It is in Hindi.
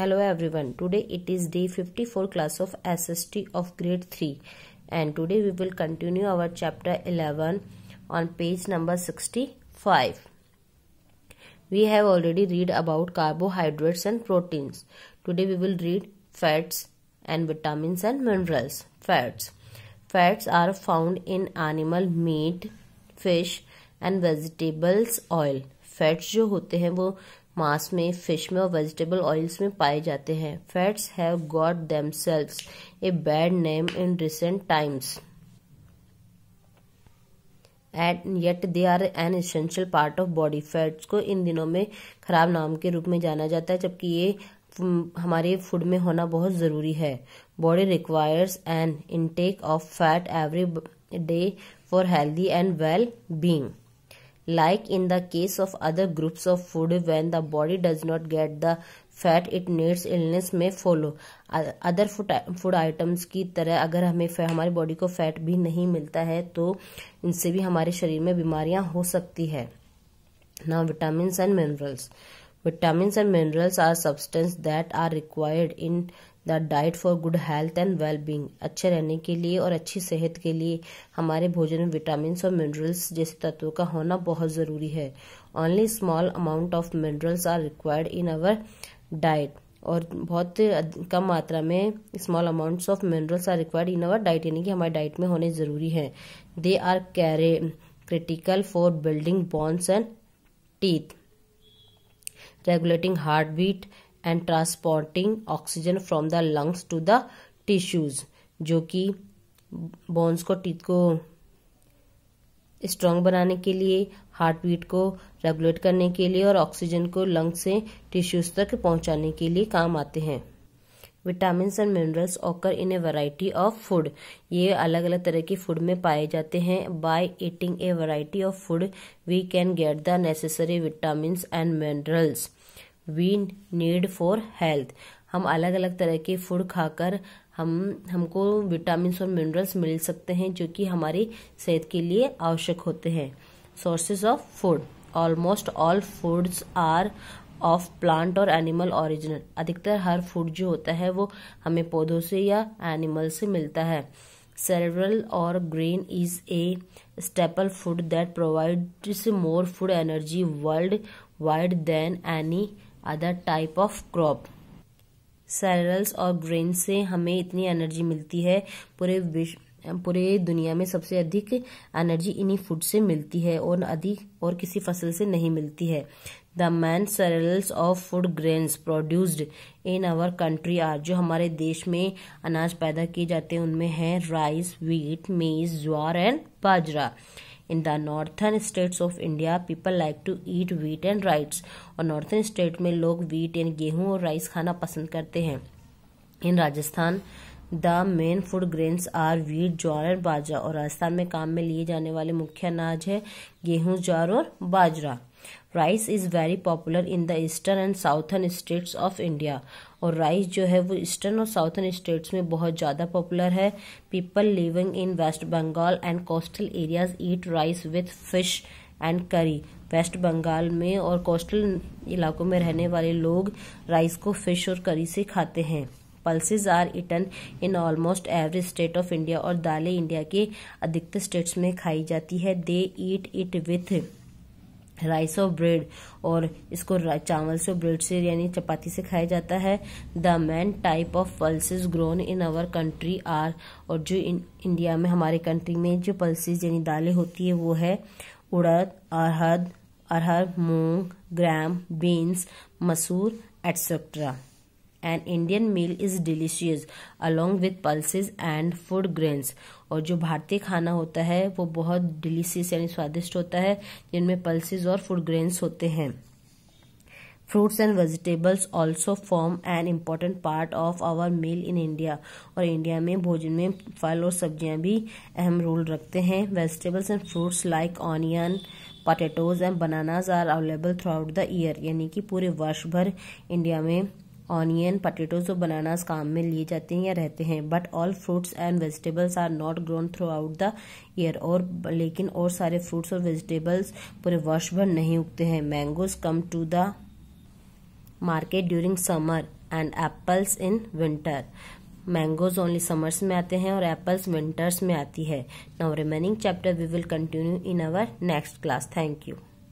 hello everyone today it is day 54 class of sst of grade 3 and today we will continue our chapter 11 on page number 65 we have already read about carbohydrates and proteins today we will read fats and vitamins and minerals fats fats are found in animal meat fish and vegetables oil fats जो होते हैं वो मांस में फिश में और वेजिटेबल ऑयल्स में पाए जाते हैं fats have got themselves a bad name in recent times and yet they are an essential part of body fats को इन दिनों में खराब नाम के रूप में जाना जाता है जबकि ये हमारे फूड में होना बहुत ज़रूरी है body requires an intake of fat every day for healthy and well being Like in the case of other groups of food, when the body does not get the fat it needs illness में follow other food food items की तरह अगर हमें हमारी बॉडी को फैट भी नहीं मिलता है तो इनसे भी हमारे शरीर में बीमारियां हो सकती है ना vitamin and minerals vitamin and minerals are substance that are required in the diet for good health and well being अच्छे रहने के लिए और अच्छी सेहत के लिए हमारे भोजन में विटामिन और मिनरल्स जैसे तत्वों का होना बहुत ज़रूरी है only small amount of minerals are required in our diet और बहुत कम मात्रा में small amount of minerals are required in our diet यानी कि हमारे डाइट में होने ज़रूरी है they are carry critical for building bones and teeth regulating heartbeat and transporting oxygen from the lungs to the tissues जो कि बोन्स को टीथ को स्ट्रांग बनाने के लिए हार्ट बीट को रेगुलेट करने के लिए और ऑक्सीजन को लंग से टिश्यूज तक पहुंचाने के लिए काम आते हैं vitamin and minerals occur in a variety of food ये अलग अलग तरह के फूड में पाए जाते हैं by eating a variety of food we can get the necessary vitamin and minerals we need for health हम अलग अलग तरह के फूड खाकर हम हमको विटामिन और मिनरल्स मिल सकते हैं जो कि हमारी सेहत के लिए आवश्यक होते हैं sources of food almost all foods are of plant और एनिमल ओरिजिनल अधिकतर हर फूड जो होता है वो हमें पौधों से या एनिमल से मिलता है सेरेब्रल और grain is a staple food that provides more food energy worldwide than any other type of crop cereals और ब्रेन से हमें इतनी एनर्जी मिलती है पूरे विश्व पूरे दुनिया में सबसे अधिक एनर्जी इन्हीं फूड से मिलती है और अधिक और किसी फसल से नहीं मिलती है the main cereals of food grains produced in our country are जो हमारे देश में अनाज पैदा किए जाते हैं उनमें है rice wheat maize jowar and bajra In the northern states of India, people like to eat wheat and rice. और northern state में लोग wheat एंड गेहूं और rice खाना पसंद करते हैं In Rajasthan the main food grains are wheat jowar और बाजरा और राजस्थान में काम में लिए जाने वाले मुख्य अनाज है गेहूं ज्वार और bajra rice is very popular in the eastern and southern states of India और राइस जो है वो ईस्टर्न और साउथर्न स्टेट्स में बहुत ज़्यादा पॉपुलर है people living in West Bengal and coastal areas eat rice with fish and curry West Bengal में और कोस्टल इलाकों में रहने वाले लोग राइस को फिश और करी से खाते हैं pulses are eaten in almost every state of India और दालें इंडिया के अधिकतर स्टेट्स में खाई जाती है they eat it with rice और ब्रेड और इसको चावल से ब्रेड से यानी चपाती से खाया जाता है the main type of pulses grown in our country are और जो इन इंडिया में हमारे कंट्री में जो पल्सिस यानी दालें होती है वो है urad arhad arhar moong gram beans masoor etcetera and Indian meal is delicious along with pulses and food grains और जो भारतीय खाना होता है वो बहुत डिलीशियस यानी स्वादिष्ट होता है जिनमें पल्स और फूड ग्रेन्स होते हैं fruits and vegetables also form an important part of our meal in India और इंडिया में भोजन में फल और सब्जियां भी अहम रोल रखते हैं vegetables and fruits like onion potatoes and bananas are available throughout the year यानी कि पूरे वर्ष भर इंडिया में ऑनियन पटेटोज और बनानास काम में लिए जाते हैं या रहते हैं but all fruits and vegetables are not grown throughout the year और लेकिन और सारे फ्रूट्स और वेजिटेबल्स पूरे वर्ष भर नहीं उगते हैं mangoes come to the market during summer and apples in winter mangoes only summers में आते हैं और एप्पल्स विंटर्स में आती है now remaining chapter we will continue in our next class thank you